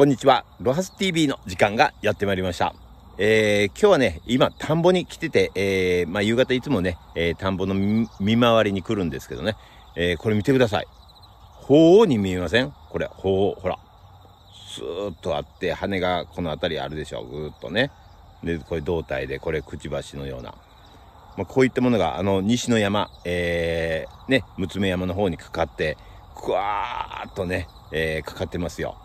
こんにちは。ロハス TV の時間がやってまいりました。えー、今日はね、今、田んぼに来てて、えー、まあ、夕方いつもね、えー、田んぼの見回りに来るんですけどね、えこれ見てください。鳳凰に見えませんこれ、鳳凰、ほら。スーッとあって、羽がこの辺りあるでしょう。ぐーっとね。で、これ胴体で、これくちばしのような。まあ、こういったものが、あの、西の山、えね、六目山の方にかかって、ぐわーっとね、えかかってますよ。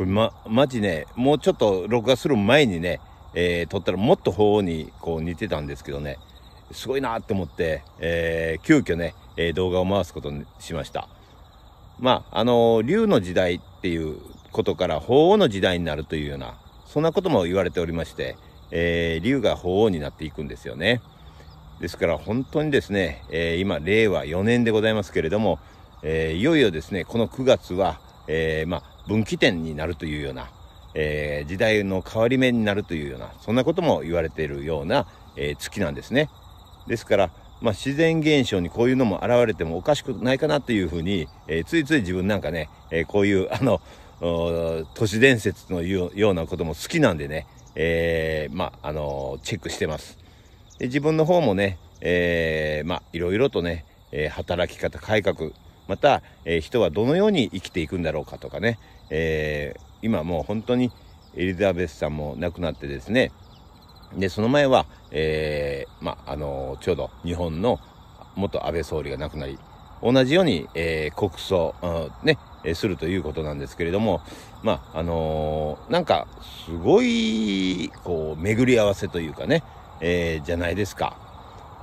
これま、マジね、もうちょっと録画する前にね、えー、撮ったらもっと鳳凰にこう似てたんですけどね、すごいなって思って、えー、急遽ね、えー、動画を回すことにしました。まあ、あのー、竜の時代っていうことから鳳凰の時代になるというような、そんなことも言われておりまして、えー、竜が鳳凰になっていくんですよね。ですから本当にですね、えー、今、令和4年でございますけれども、えー、いよいよですね、この9月は、えー、まあ、分岐点になるというような、えー、時代の変わり目になるというようなそんなことも言われているような、えー、月なんですね。ですから、まあ、自然現象にこういうのも現れてもおかしくないかなというふうに、えー、ついつい自分なんかね、えこういうあの都市伝説のようなことも好きなんでね、えまあ、あのチェックしてます。で自分の方もね、えまあ、いろいろとね、え働き方改革また、え人はどのように生きていくんだろうかとかね、えー、今もう本当にエリザベスさんも亡くなってですね、で、その前は、えー、まあ、の、ちょうど日本の元安倍総理が亡くなり、同じように、えー、国葬、うん、ね、するということなんですけれども、まあ、あのー、なんか、すごい、こう、巡り合わせというかね、えー、じゃないですか。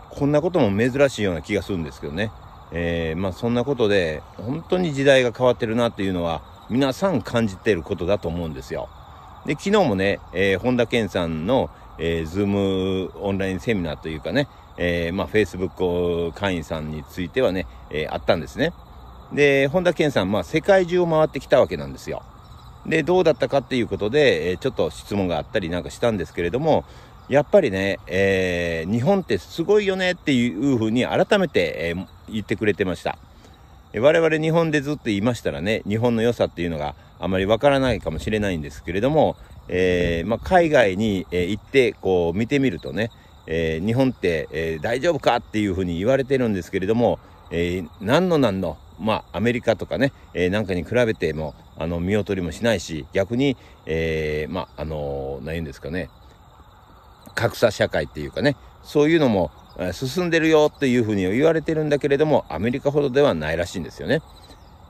こんなことも珍しいような気がするんですけどね。えー、まあ、そんなことで、本当に時代が変わってるなっていうのは、皆さん感じてることだと思うんですよ。で、昨日もね、えー、本田健さんの、えー、ズームオンラインセミナーというかね、えー、まあ、Facebook 会員さんについてはね、えー、あったんですね。で、本田健さん、まあ、世界中を回ってきたわけなんですよ。で、どうだったかっていうことで、えー、ちょっと質問があったりなんかしたんですけれども、やっぱりね、えー、日本ってすごいよねっていうふうに改めて、えー、言ってくれてました。我々日本でずっと言いましたらね、日本の良さっていうのがあまりわからないかもしれないんですけれども、えー、まあ、海外に行ってこう見てみるとね、えー、日本って、えー、大丈夫かっていうふうに言われてるんですけれども、えー、何の何の、まあ、アメリカとかね、えなんかに比べてもあの見劣りもしないし逆に、えまああの何言うんですかね格差社会っていうかねそういうのも進んでるよっていうふうに言われてるんだけれどもアメリカほどではないらしいんですよね。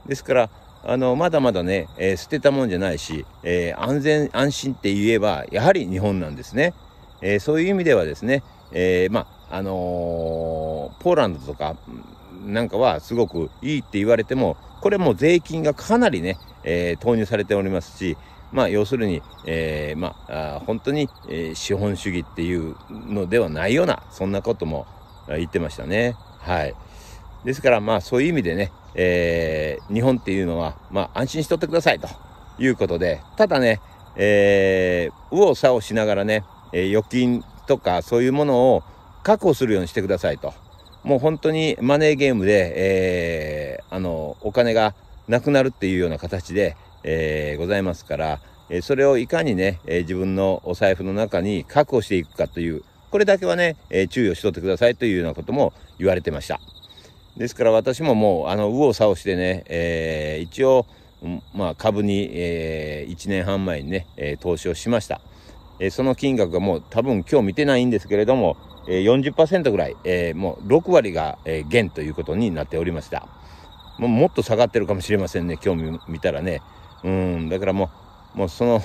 ですからあのまだまだね、えー、捨てたもんじゃないし、えー、安全安心って言えばやはり日本なんですね。えー、そういう意味ではですね、えまああのポーランドとかなんかはすごくいいって言われても、これも税金がかなりね、えー、投入されておりますし、まあ、要するに、えー、まあ、本当に、えー、資本主義っていうのではないような、そんなことも言ってましたね。はい。ですから、まあ、そういう意味でね、えー、日本っていうのは、まあ、安心しとってくださいということで、ただね、えー、右往左往しながらね、えー、預金とかそういうものを確保するようにしてくださいと。もう本当にマネーゲームで、えー、あの、お金がなくなるっていうような形で、えー、ございますから、えそれをいかにね、え自分のお財布の中に確保していくかという、これだけはね、え注意をしとってくださいというようなことも言われてました。ですから私ももう、あの、右往左往してね、えー、一応、まあ、株に、えー、1年半前にね、えー、投資をしました。えその金額がもう多分今日見てないんですけれども、え40%ぐらい、えもう6割が、え減ということになっておりました。ももっと下がってるかもしれませんね、今日見たらね。うん、だからもう、もうその、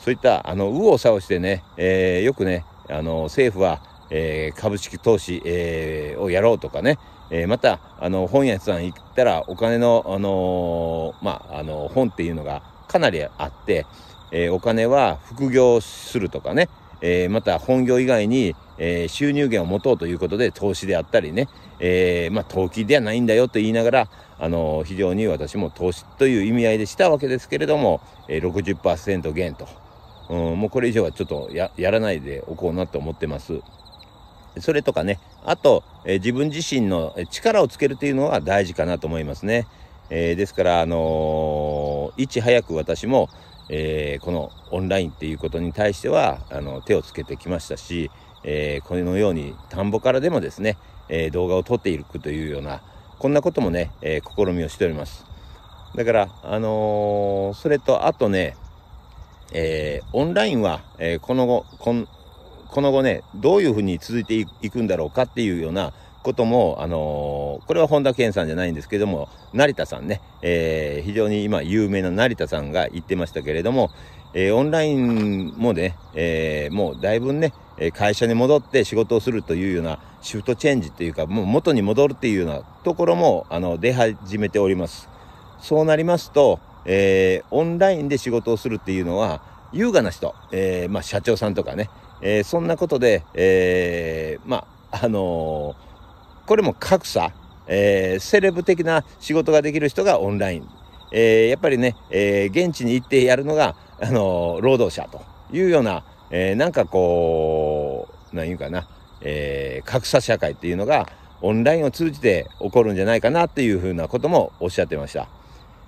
そういった、あの、右往左往してね、えー、よくね、あの、政府は、えー、株式投資、えー、をやろうとかね、えまた、あの、本屋さん行ったらお金の、あのまあ、あの、本っていうのがかなりあって、えー、お金は副業するとかね、えー、また本業以外に、えー、収入源を持とうということで投資であったりね、えまあ投機ではないんだよと言いながら、あの非常に私も投資という意味合いでしたわけですけれども、え60%減と、うん、もうこれ以上はちょっとやらないでおこうなと思ってます。それとかね、あと、え自分自身の力をつけるというのは大事かなと思いますね。えですから、あのいち早く私もえー、このオンラインっていうことに対してはあの手をつけてきましたし、えー、このように田んぼからでもですね、えー、動画を撮っていくというようなこんなこともね、え試みをしておりますだからあのそれとあとね、えオンラインは、えこの後この後ねどういうふうに続いていくんだろうかっていうようなことも、あのー、これは本田健さんじゃないんですけども、成田さんね、えー、非常に今有名な成田さんが言ってましたけれども、えー、オンラインもね、えもうだいぶね、会社に戻って仕事をするというようなシフトチェンジというか、もう元に戻るっていうようなところも、あの、出始めております。そうなりますと、えオンラインで仕事をするっていうのは、優雅な人、えまあ、社長さんとかね、えそんなことで、えまあ、あのーこれも格差、えー、セレブ的な仕事ができる人がオンライン、えー、やっぱりね、えー、現地に行ってやるのが、あの労働者というような、えー、なんかこう、何言うかな、えー、格差社会っていうのがオンラインを通じて起こるんじゃないかなっていうふうなこともおっしゃってました。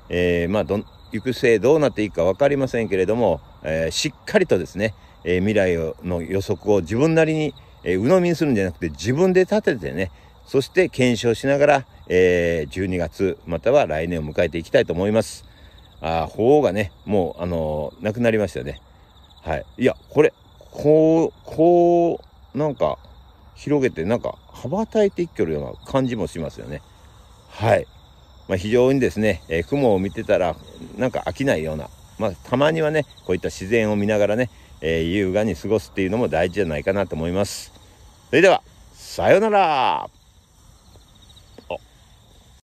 えー、まあど行くどうなっていくか分かりませんけれども、えー、しっかりとですね、えー、未来の予測を自分なりに、えー、鵜呑みにするんじゃなくて自分で立ててね、そして検証しながら、えー、12月または来年を迎えていきたいと思います。あ法がね、もう、あのー、なくなりましたね。はい。いや、これ、こう、こう、なんか、広げて、なんか、羽ばたいていっるような感じもしますよね。はい。まあ、非常にですね、えー、雲を見てたら、なんか飽きないような、まあ、たまにはね、こういった自然を見ながらね、えー、優雅に過ごすっていうのも大事じゃないかなと思います。それでは、さようなら